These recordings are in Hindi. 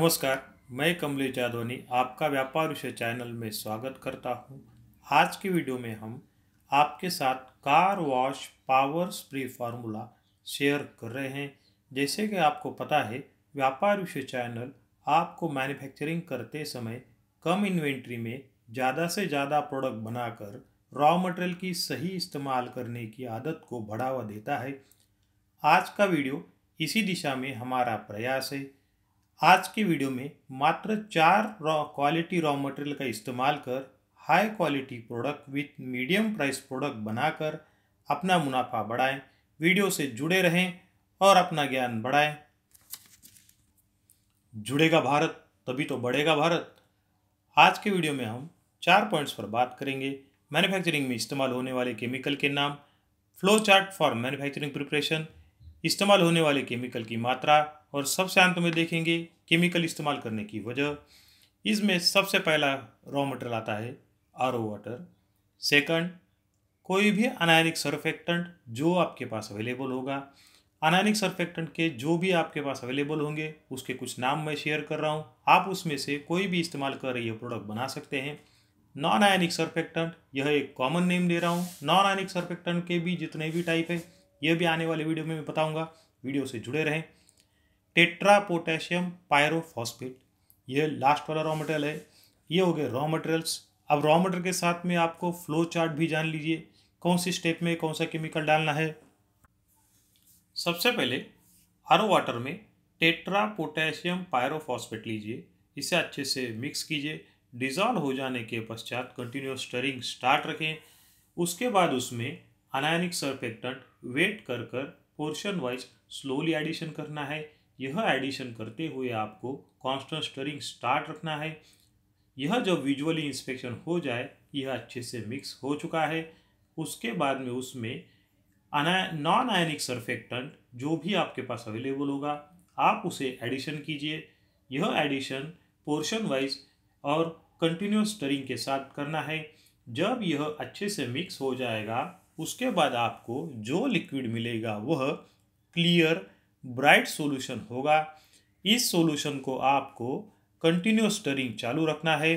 नमस्कार मैं कमलेश जादवानी आपका व्यापार विषय चैनल में स्वागत करता हूं। आज की वीडियो में हम आपके साथ car wash power spray formula share कर रहे हैं जैसे कि आपको पता है व्यापार विषय चैनल आपको मैन्युफैक्चरिंग करते समय कम इन्वेंट्री में ज़्यादा से ज़्यादा प्रोडक्ट बनाकर रॉ मटेरियल की सही इस्तेमाल करने की आदत को बढ़ावा देता है आज का वीडियो इसी दिशा में हमारा प्रयास है आज की वीडियो में मात्र चार रॉ क्वालिटी रॉ मटेरियल का इस्तेमाल कर high quality product with medium price product बनाकर अपना मुनाफा बढ़ाएं वीडियो से जुड़े रहें और अपना ज्ञान बढ़ाएं जुड़ेगा भारत तभी तो बढ़ेगा भारत आज के वीडियो में हम चार पॉइंट्स पर बात करेंगे मैन्युफैक्चरिंग में इस्तेमाल होने वाले केमिकल के नाम flow chart for manufacturing preparation इस्तेमाल होने वाले केमिकल की मात्रा और सबसे अंत में देखेंगे केमिकल इस्तेमाल करने की वजह इसमें सबसे पहला रॉ मटेरियल आता है आर ओ वाटर सेकंड कोई भी अनायनिक सर्फेक्टेंट जो आपके पास अवेलेबल होगा अनायनिक सर्फेक्टेंट के जो भी आपके पास अवेलेबल होंगे उसके कुछ नाम मैं शेयर कर रहा हूँ आप उसमें से कोई भी इस्तेमाल कर रही प्रोडक्ट बना सकते हैं नॉन आयनिक सर्फेक्टेंट यह एक कॉमन नेम दे रहा हूँ नॉन आयनिक सर्फेक्टेंट के भी जितने भी टाइप है यह भी आने वाले वीडियो में मैं बताऊँगा वीडियो से जुड़े रहें टेट्रा पोटेशियम पायरोफॉस्फेट ये लास्ट वाला रॉ मटेरियल है ये हो गए रॉ मटेरियल्स अब रॉ मटेरियल के साथ में आपको फ्लो चार्ट भी जान लीजिए कौन सी स्टेप में कौन सा केमिकल डालना है सबसे पहले आर वाटर में टेट्रा पोटेशियम पायरोफॉस्फेट लीजिए इसे अच्छे से मिक्स कीजिए डिज़ॉल्व हो जाने के पश्चात कंटिन्यूस स्टरिंग स्टार्ट रखें उसके बाद उसमें अनायनिक सरफेक्टेंट वेट कर कर पोर्शन वाइज स्लोली एडिशन करना है यह एडिशन करते हुए आपको कांस्टेंट स्टरिंग स्टार्ट रखना है यह जब विजुअली इंस्पेक्शन हो जाए यह अच्छे से मिक्स हो चुका है उसके बाद में उसमें अना नॉन आयनिक सर्फेक्टेंट जो भी आपके पास अवेलेबल होगा आप उसे एडिशन कीजिए यह एडिशन पोर्शन वाइज और कंटिन्यूस स्टरिंग के साथ करना है जब यह अच्छे से मिक्स हो जाएगा उसके बाद आपको जो लिक्विड मिलेगा वह क्लियर ब्राइट सॉल्यूशन होगा इस सॉल्यूशन को आपको कंटिन्यूस स्टरिंग चालू रखना है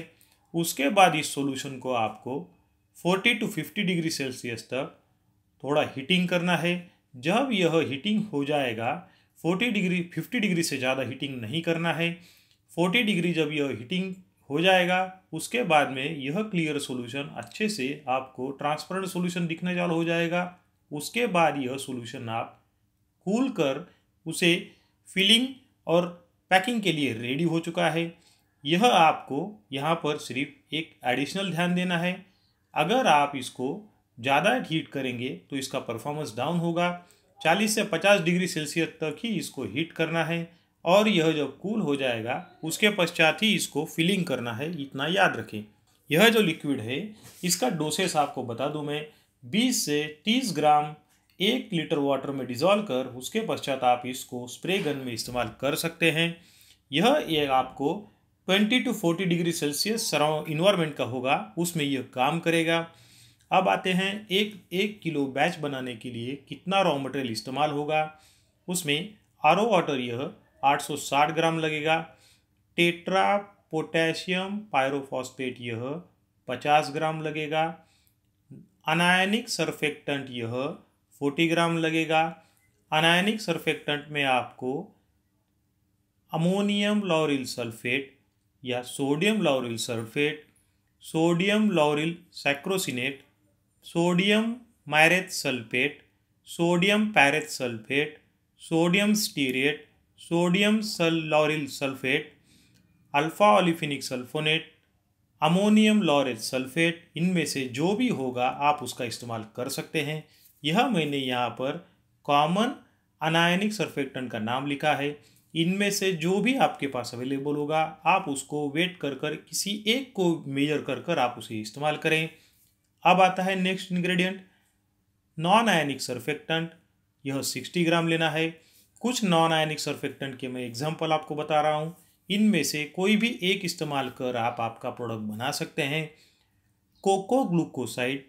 उसके बाद इस सॉल्यूशन को आपको 40 टू 50 डिग्री सेल्सियस तक थोड़ा हीटिंग करना है जब यह हीटिंग हो जाएगा 40 डिग्री 50 डिग्री से ज़्यादा हीटिंग नहीं करना है 40 डिग्री जब यह हीटिंग हो जाएगा उसके बाद में यह क्लियर सॉल्यूशन अच्छे से आपको ट्रांसपेरेंट सॉल्यूशन दिखने चालू हो जाएगा उसके बाद यह सॉल्यूशन आप कूल कर उसे फिलिंग और पैकिंग के लिए रेडी हो चुका है यह आपको यहाँ पर सिर्फ एक एडिशनल ध्यान देना है अगर आप इसको ज़्यादा हीट करेंगे तो इसका परफॉर्मेंस डाउन होगा 40 से 50 डिग्री सेल्सियस तक ही इसको हीट करना है और यह जब कूल हो जाएगा उसके पश्चात ही इसको फिलिंग करना है इतना याद रखें यह जो लिक्विड है इसका डोसेस आपको बता दूं मैं 20 से 30 ग्राम एक लीटर वाटर में डिज़ोल्व कर उसके पश्चात आप इसको स्प्रे गन में इस्तेमाल कर सकते हैं यह ये आपको 20 टू 40 डिग्री सेल्सियस सराउ इन्वायरमेंट का होगा उसमें यह काम करेगा अब आते हैं एक एक किलो बैच बनाने के लिए कितना रॉ मटेरियल इस्तेमाल होगा उसमें आर वाटर यह 860 ग्राम लगेगा टेट्रा पोटेशियम पायरोफॉस्फेट यह 50 ग्राम लगेगा अनायनिक सरफेक्टेंट यह फोर्टी ग्राम लगेगा अनायनिक सरफेक्टेंट में आपको अमोनियम लॉरिल सल्फेट या sodium lauryl sulphate sodium lauryl sarcosinate sodium myreth sulphate sodium pareth sulphate sodium stearate sodium सल lauryl sulphate alpha olefinic sulphonate ammonium lauryl sulphate इनमें से जो भी होगा आप उसका इस्तेमाल कर सकते हैं यह मैंने यहाँ पर कॉमन अनायनिक सर्फेक्टन का नाम लिखा है इनमें से जो भी आपके पास अवेलेबल होगा आप उसको वेट कर कर किसी एक को मेजर कर कर आप उसे इस्तेमाल करें अब आता है next ingredient non ionic surfactant यह सिक्सटी ग्राम लेना है कुछ नॉन आयनिक सर्फेक्टेंट के मैं एग्जाम्पल आपको बता रहा हूँ इनमें से कोई भी एक इस्तेमाल कर आप आपका प्रोडक्ट बना सकते हैं coco glucoside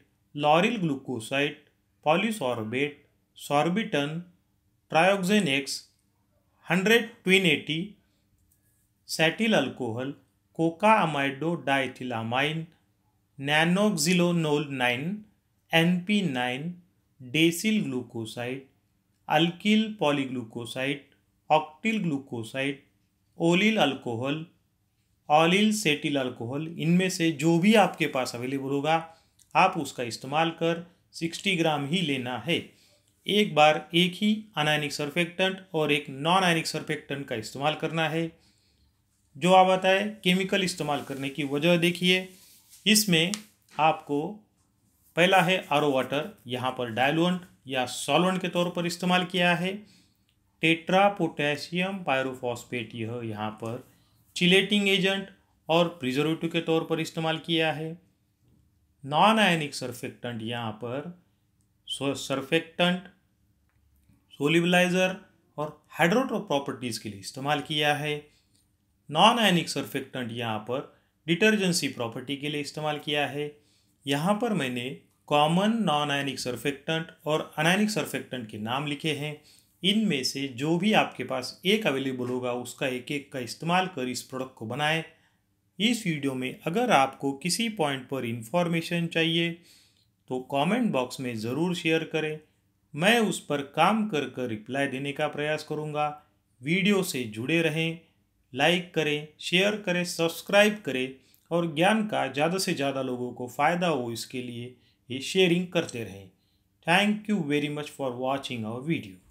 lauryl glucoside polysorbate sorbitan trioxene X hundred tween eighty cetyl alcohol coca amido diethylamine nonoxynol nine N P nine decyl glucoside alkyl polyglucoside octyl glucoside oleyl alcohol oleyl cetyl alcohol इनमें से जो भी आपके पास अवेलेबल होगा आप उसका इस्तेमाल कर 60 ग्राम ही लेना है एक बार एक ही अनायनिक सर्फेक्टेंट और एक नॉन आयनिक सर्फेक्टेंट का इस्तेमाल करना है जो आप बताए केमिकल इस्तेमाल करने की वजह देखिए इसमें आपको पहला है आर वाटर यहाँ पर डायलुएंट या सॉल्वेंट के तौर पर इस्तेमाल किया है टेट्रा पोटेशियम पायरोफॉस्पेट यह यहाँ पर चिलेटिंग एजेंट और प्रिजर्वेटिव के तौर पर इस्तेमाल किया है नॉन आयनिक सर्फेक्टेंट यहाँ पर सर्फेक्टेंट सोलिबलाइजर और हाइड्रोट्रोप प्रॉपर्टीज़ के लिए इस्तेमाल किया है नॉन आयनिक सर्फेक्टेंट यहाँ पर डिटर्जेंसी प्रॉपर्टी के लिए इस्तेमाल किया है यहाँ पर मैंने कॉमन नॉन आयनिक सर्फेक्टेंट और अनायनिक सर्फेक्टेंट के नाम लिखे हैं इनमें से जो भी आपके पास एक अवेलेबल होगा उसका एक एक का इस्तेमाल कर इस प्रोडक्ट को बनाएं इस वीडियो में अगर आपको किसी पॉइंट पर इंफॉर्मेशन चाहिए तो कमेंट बॉक्स में ज़रूर शेयर करें मैं उस पर काम कर कर रिप्लाई देने का प्रयास करूँगा वीडियो से जुड़े रहें लाइक करें शेयर करें सब्सक्राइब करें और ज्ञान का ज़्यादा से ज़्यादा लोगों को फ़ायदा हो इसके लिए ये शेयरिंग करते रहें thank you very much for watching our video